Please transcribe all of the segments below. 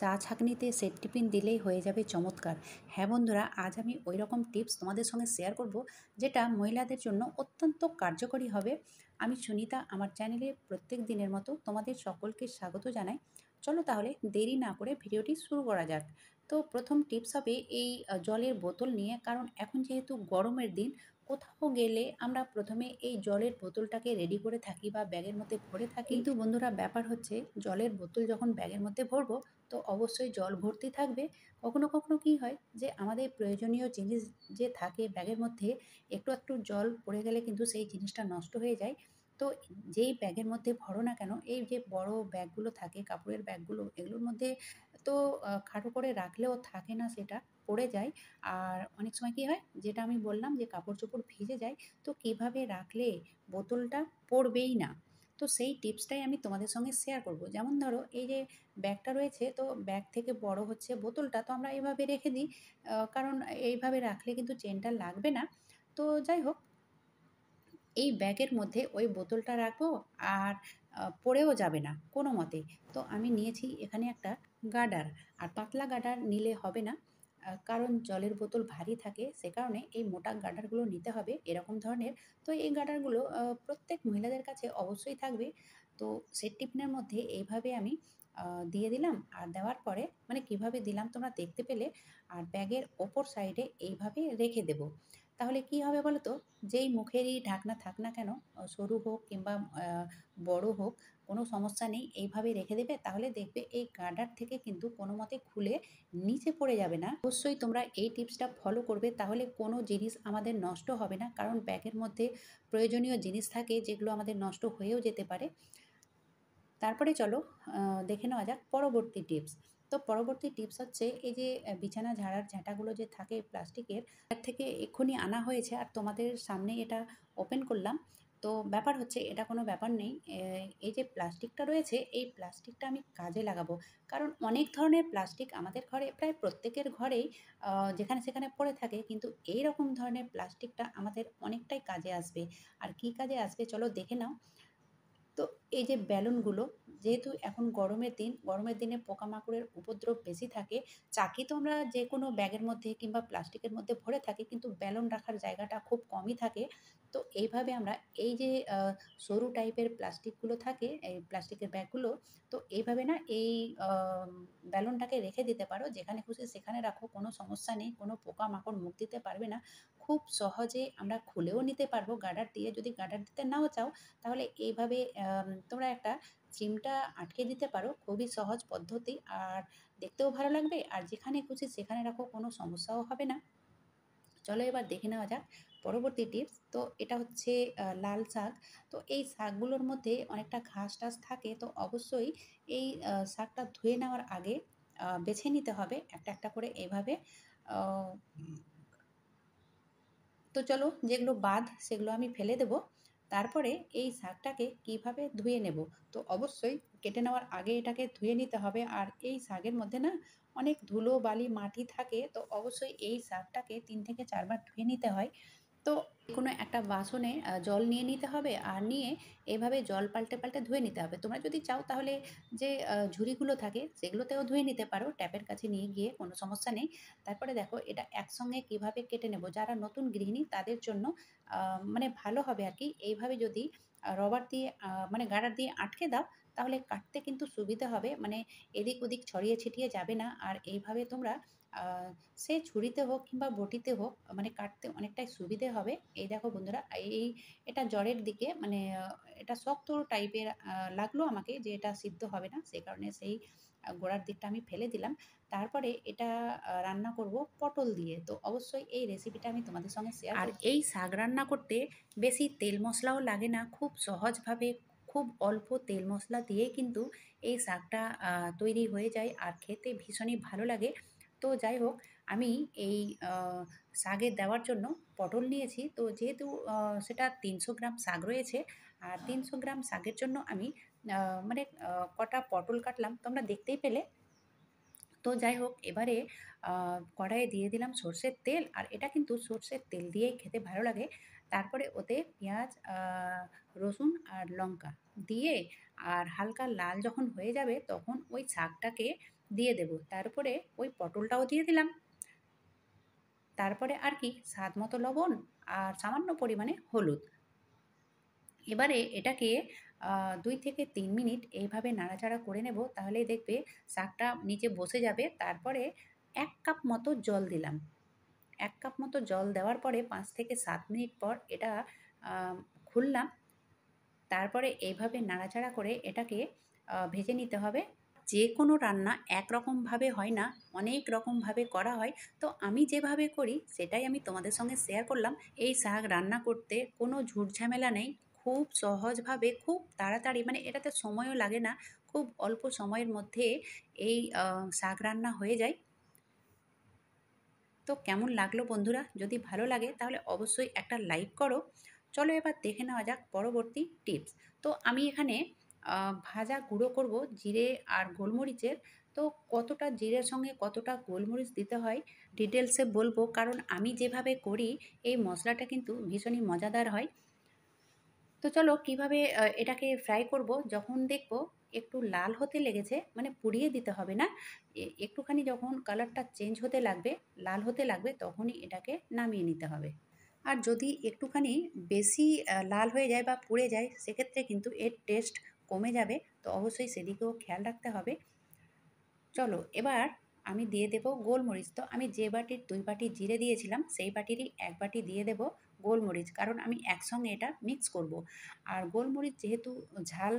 চা ছাঁকনিতে set tiffin দিলেই হয়ে যাবে চমৎকার হ্যাঁ বন্ধুরা আজ আমি ওই রকম টিপস তোমাদের সঙ্গে শেয়ার করব যেটা মহিলাদের জন্য অত্যন্ত কার্যকরী হবে আমি সুনিতা আমার চ্যানেলে প্রত্যেক দিনের মতো তোমাদের সকলকে স্বাগত জানাই চলো তাহলে দেরি না করে ভিডিওটি শুরু করা যাক তো প্রথম টিপস হবে এই জলের বোতল নিয়ে কারণ এখন যেহেতু গরমের দিন কোথাও গেলে আমরা প্রথমে এই জলের বোতলটাকে রেডি করে থাকি বা ব্যাগের মধ্যে ভরে থাকি কিন্তু বন্ধুরা ব্যাপার হচ্ছে জলের বোতল যখন ব্যাগের মধ্যে ভরবো তো অবশ্যই জল ভর্তি থাকবে কখনো কখনো কি হয় যে আমাদের প্রয়োজনীয় জিনিস যে থাকে ব্যাগের মধ্যে একটু একটু জল পড়ে গেলে কিন্তু সেই জিনিসটা নষ্ট হয়ে যায় তো যেই ব্যাগের মধ্যে ভরো না কেন এই যে বড় ব্যাগগুলো থাকে কাপড়ের ব্যাগগুলো এগুলোর মধ্যে তো খাটো করে রাখলেও থাকে না সেটা পড়ে যায় আর অনেক সময় কী হয় যেটা আমি বললাম যে কাপড় চোপড় ভিজে যায় তো কিভাবে রাখলে বোতলটা পড়বেই না তো সেই টিপসটাই আমি তোমাদের সঙ্গে শেয়ার করব যেমন ধরো এই যে ব্যাগটা রয়েছে তো ব্যাগ থেকে বড় হচ্ছে বোতলটা তো আমরা এইভাবে রেখে দিই কারণ এইভাবে রাখলে কিন্তু চেনটা লাগবে না তো যাই হোক এই ব্যাগের মধ্যে ওই বোতলটা রাখবো আর পড়েও যাবে না কোনো মতে তো আমি নিয়েছি এখানে একটা গার্ডার আর পাতলা গার্ডার নিলে হবে না কারণ জলের বোতল ভারী থাকে সে কারণে এই মোটা গার্ডারগুলো নিতে হবে এরকম ধরনের তো এই গার্ডারগুলো প্রত্যেক মহিলাদের কাছে অবশ্যই থাকবে তো সে টিফিনের মধ্যে এইভাবে আমি দিয়ে দিলাম আর দেওয়ার পরে মানে কিভাবে দিলাম তোমরা দেখতে পেলে আর ব্যাগের ওপর সাইডে এইভাবে রেখে দেবো তাহলে কি হবে বলো তো যেই মুখেরই ঢাকনা থাক না কেন সরু হোক কিংবা বড় হোক কোনো সমস্যা নেই এইভাবে রেখে দেবে তাহলে দেখবে এই গার্ডার থেকে কিন্তু কোনো মতে খুলে নিচে পড়ে যাবে না অবশ্যই তোমরা এই টিপসটা ফলো করবে তাহলে কোনো জিনিস আমাদের নষ্ট হবে না কারণ ব্যাগের মধ্যে প্রয়োজনীয় জিনিস থাকে যেগুলো আমাদের নষ্ট হয়েও যেতে পারে তারপরে চলো দেখে নেওয়া যাক পরবর্তী টিপস তো পরবর্তী টিপস হচ্ছে এই যে বিছানা ঝাড়ার ঝাঁটাগুলো যে থাকে প্লাস্টিকের তার থেকে এক্ষুনি আনা হয়েছে আর তোমাদের সামনে এটা ওপেন করলাম তো ব্যাপার হচ্ছে এটা কোনো ব্যাপার নেই এই যে প্লাস্টিকটা রয়েছে এই প্লাস্টিকটা আমি কাজে লাগাবো কারণ অনেক ধরনের প্লাস্টিক আমাদের ঘরে প্রায় প্রত্যেকের ঘরেই যেখানে সেখানে পড়ে থাকে কিন্তু এই রকম ধরনের প্লাস্টিকটা আমাদের অনেকটাই কাজে আসবে আর কি কাজে আসবে চলো দেখে নাও তো এই যে ব্যালুনগুলো যেহেতু এখন গরমের দিন গরমের দিনে পোকামাকড়ের উপদ্রব বেশি থাকে চাকি তো আমরা যে কোনো ব্যাগের মধ্যে কিংবা প্লাস্টিকের মধ্যে ভরে থাকি কিন্তু ব্যালন রাখার জায়গাটা খুব কমই থাকে তো এইভাবে আমরা এই যে সরু টাইপের প্লাস্টিকগুলো থাকে এই প্লাস্টিকের ব্যাগগুলো তো এইভাবে না এই ব্যালনটাকে রেখে দিতে পারো যেখানে খুশি সেখানে রাখো কোনো সমস্যা নেই কোনো পোকামাকড় মুখ দিতে পারবে না খুব সহজে আমরা খুলেও নিতে পারবো গার্ডার দিয়ে যদি গার্ডার দিতে নাও চাও তাহলে এইভাবে তোমরা একটা সিমটা আটকে দিতে পারো খুবই সহজ পদ্ধতি আর দেখতেও ভালো লাগবে আর যেখানে খুশি সেখানে রাখো কোনো সমস্যাও হবে না চলো এবার দেখে নেওয়া যাক পরবর্তী টিপস তো এটা হচ্ছে লাল শাক তো এই শাকগুলোর মধ্যে অনেকটা ঘাস টাস থাকে তো অবশ্যই এই শাকটা ধুয়ে নেওয়ার আগে বেছে নিতে হবে একটা একটা করে এভাবে তো চলো যেগুলো বাদ সেগুলো আমি ফেলে দেবো তারপরে এই শাকটাকে কিভাবে ধুয়ে নেব তো অবশ্যই কেটে নেওয়ার আগে এটাকে ধুয়ে নিতে হবে আর এই শাকের মধ্যে না অনেক ধুলো বালি মাটি থাকে তো অবশ্যই এই শাকটাকে তিন থেকে চারবার ধুয়ে নিতে হয় তো কোনো একটা বাসনে জল নিয়ে নিতে হবে আর নিয়ে এভাবে জল পাল্টে পাল্টে ধুয়ে নিতে হবে তোমরা যদি চাও তাহলে যে ঝুড়িগুলো থাকে সেগুলোতেও ধুয়ে নিতে পারো ট্যাপের কাছে নিয়ে গিয়ে কোনো সমস্যা নেই তারপরে দেখো এটা একসঙ্গে কিভাবে কেটে নেব যারা নতুন গৃহিণী তাদের জন্য মানে ভালো হবে আর কি এইভাবে যদি রবার দিয়ে মানে গাড়ার দিয়ে আটকে দাও তাহলে কাটতে কিন্তু সুবিধা হবে মানে এদিক ওদিক ছড়িয়ে ছিটিয়ে যাবে না আর এইভাবে তোমরা সে ছুরিতে হোক কিংবা বটিতে হোক মানে কাটতে অনেকটাই সুবিধে হবে এই দেখো বন্ধুরা এই এটা জ্বরের দিকে মানে এটা শক্ত টাইপের লাগলো আমাকে যে এটা সিদ্ধ হবে না সেই কারণে সেই গোড়ার দিকটা আমি ফেলে দিলাম তারপরে এটা রান্না করব পটল দিয়ে তো অবশ্যই এই রেসিপিটা আমি তোমাদের সঙ্গে শেয়ার আর এই শাক রান্না করতে বেশি তেল মশলাও লাগে না খুব সহজভাবে খুব অল্প তেল মশলা দিয়ে কিন্তু এই শাকটা তৈরি হয়ে যায় আর খেতে ভীষণই ভালো লাগে তো যাই হোক আমি এই শাগে দেওয়ার জন্য পটল নিয়েছি তো যেহেতু সেটা তিনশো গ্রাম শাক রয়েছে আর তিনশো গ্রাম শাকের জন্য আমি মানে কটা পটল কাটলাম তোমরা দেখতেই পেলে তো যাই হোক এবারে কড়াইয়ে দিয়ে দিলাম সর্ষের তেল আর এটা কিন্তু সর্ষের তেল দিয়েই খেতে ভালো লাগে তারপরে ওতে পেঁয়াজ রসুন আর লঙ্কা দিয়ে আর হালকা লাল যখন হয়ে যাবে তখন ওই শাকটাকে দিয়ে দেব তারপরে ওই পটলটাও দিয়ে দিলাম তারপরে আর কি স্বাদ মতো লবণ আর সামান্য পরিমাণে হলুদ এবারে এটাকে দুই থেকে তিন মিনিট এইভাবে নাড়াচাড়া করে নেব তাহলেই দেখবে শাকটা নিচে বসে যাবে তারপরে এক কাপ মতো জল দিলাম এক কাপ মতো জল দেওয়ার পরে পাঁচ থেকে সাত মিনিট পর এটা খুললাম তারপরে এইভাবে নাড়াচাড়া করে এটাকে ভেজে নিতে হবে যে কোনো রান্না একরকমভাবে হয় না অনেক রকমভাবে করা হয় তো আমি যেভাবে করি সেটাই আমি তোমাদের সঙ্গে শেয়ার করলাম এই শাক রান্না করতে কোনো ঝুটঝামেলা নেই খুব সহজভাবে খুব তাড়াতাড়ি মানে এটাতে সময়ও লাগে না খুব অল্প সময়ের মধ্যে এই শাক রান্না হয়ে যায় তো কেমন লাগলো বন্ধুরা যদি ভালো লাগে তাহলে অবশ্যই একটা লাইক করো চলো এবার দেখে নেওয়া যাক পরবর্তী টিপস তো আমি এখানে ভাজা গুঁড়ো করব জিরে আর গোলমরিচের তো কতটা জিরের সঙ্গে কতটা গোলমরিচ দিতে হয় ডিটেলসে বলবো কারণ আমি যেভাবে করি এই মশলাটা কিন্তু ভীষণই মজাদার হয় তো চলো কিভাবে এটাকে ফ্রাই করব যখন দেখব একটু লাল হতে লেগেছে মানে পুড়িয়ে দিতে হবে না একটুখানি যখন কালারটা চেঞ্জ হতে লাগবে লাল হতে লাগবে তখনই এটাকে নামিয়ে নিতে হবে আর যদি একটুখানি বেশি লাল হয়ে যায় বা পুড়ে যায় সেক্ষেত্রে কিন্তু এর টেস্ট কমে যাবে তো অবশ্যই সেদিকেও খেয়াল রাখতে হবে চলো এবার আমি দিয়ে দেবো গোলমরিচ তো আমি যে বাটির দুই বাটি জিরে দিয়েছিলাম সেই বাটিরই এক বাটি দিয়ে দেবো গোলমরিচ কারণ আমি একসঙ্গে এটা মিক্স করব আর গোলমরিচ যেহেতু ঝাল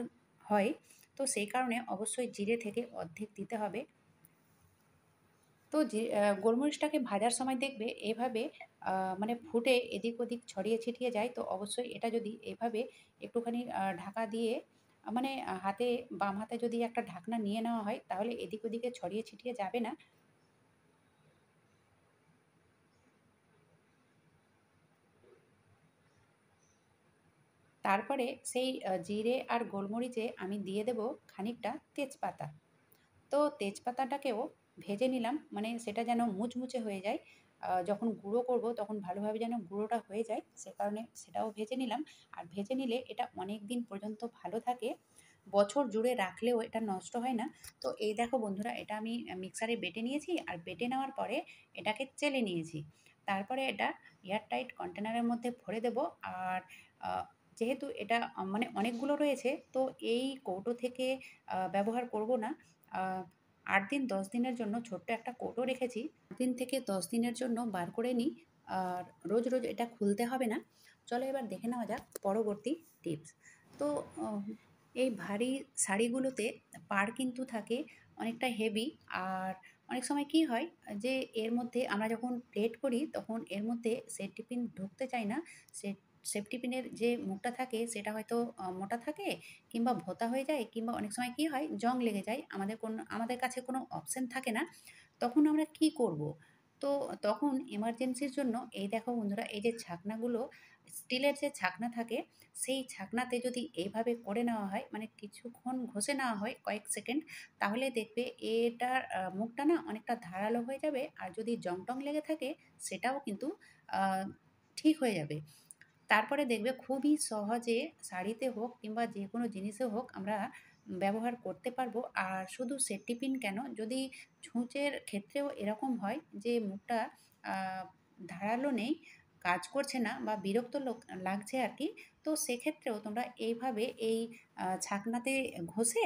হয় তো সেই কারণে অবশ্যই জিরে থেকে অর্ধেক দিতে হবে তো গোলমরিচটাকে ভাজার সময় দেখবে এভাবে মানে ফুটে এদিক ওদিক ছড়িয়ে ছিটিয়ে যায় তো অবশ্যই এটা যদি এভাবে একটুখানি ঢাকা দিয়ে মানে হাতে বাম হাতে যদি একটা ঢাকনা নিয়ে নেওয়া হয় তাহলে এদিক ওদিকে ছড়িয়ে ছিটিয়ে যাবে না তারপরে সেই জিরে আর গোলমরিচে আমি দিয়ে দেব খানিকটা তেজপাতা তো তেজপাতাটাকেও ভেজে নিলাম মানে সেটা যেন মুচমুচে হয়ে যায় যখন গুঁড়ো করব তখন ভালোভাবে যেন গুঁড়োটা হয়ে যায় সে কারণে সেটাও ভেজে নিলাম আর ভেজে নিলে এটা অনেক দিন পর্যন্ত ভালো থাকে বছর জুড়ে রাখলেও এটা নষ্ট হয় না তো এই দেখো বন্ধুরা এটা আমি মিক্সারে বেটে নিয়েছি আর বেটে নেওয়ার পরে এটাকে চেলে নিয়েছি তারপরে এটা এয়ারটাইট কন্টেনারের মধ্যে ভরে দেব আর যেহেতু এটা মানে অনেকগুলো রয়েছে তো এই কৌটো থেকে ব্যবহার করব না আট দিন দশ দিনের জন্য ছোট্ট একটা কৌটো রেখেছি দিন থেকে দশ দিনের জন্য বার করে নিই আর রোজ রোজ এটা খুলতে হবে না চলো এবার দেখে নেওয়া যাক পরবর্তী টিপস তো এই ভারী শাড়িগুলোতে পার কিন্তু থাকে অনেকটা হেভি আর অনেক সময় কি হয় যে এর মধ্যে আমরা যখন প্লেট করি তখন এর মধ্যে সে টিফিন ঢুকতে চাই না সে সেফটি পিনের যে মুখটা থাকে সেটা হয়তো মোটা থাকে কিংবা ভোতা হয়ে যায় কিংবা অনেক সময় কি হয় জং লেগে যায় আমাদের কোনো আমাদের কাছে কোনো অপশান থাকে না তখন আমরা কি করব। তো তখন এমার্জেন্সির জন্য এই দেখো বন্ধুরা এই যে ছাকনাগুলো স্টিলের যে ছাকনা থাকে সেই ছাকনাতে যদি এইভাবে করে নেওয়া হয় মানে কিছুক্ষণ ঘষে নেওয়া হয় কয়েক সেকেন্ড তাহলে দেখবে এটার মুখটা না অনেকটা ধারালো হয়ে যাবে আর যদি জং টং লেগে থাকে সেটাও কিন্তু ঠিক হয়ে যাবে তারপরে দেখবে খুবই সহজে শাড়িতে হোক কিংবা যে কোনো জিনিসে হোক আমরা ব্যবহার করতে পারবো আর শুধু সেফটি পিন কেন যদি ছুঁচের ক্ষেত্রেও এরকম হয় যে মুখটা ধারালো নেই কাজ করছে না বা বিরক্ত লোক লাগছে আর কি তো সেক্ষেত্রেও তোমরা এইভাবে এই ছাকনাতে ঘষে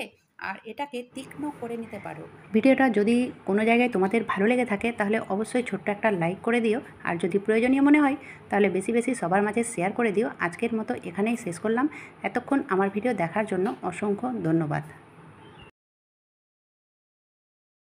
আর এটাকে তীক্ষ্ণ করে নিতে পারো ভিডিওটা যদি কোনো জায়গায় তোমাদের ভালো লেগে থাকে তাহলে অবশ্যই ছোট্ট একটা লাইক করে দিও আর যদি প্রয়োজনীয় মনে হয় তাহলে বেশি বেশি সবার মাঝে শেয়ার করে দিও আজকের মতো এখানেই শেষ করলাম এতক্ষণ আমার ভিডিও দেখার জন্য অসংখ্য ধন্যবাদ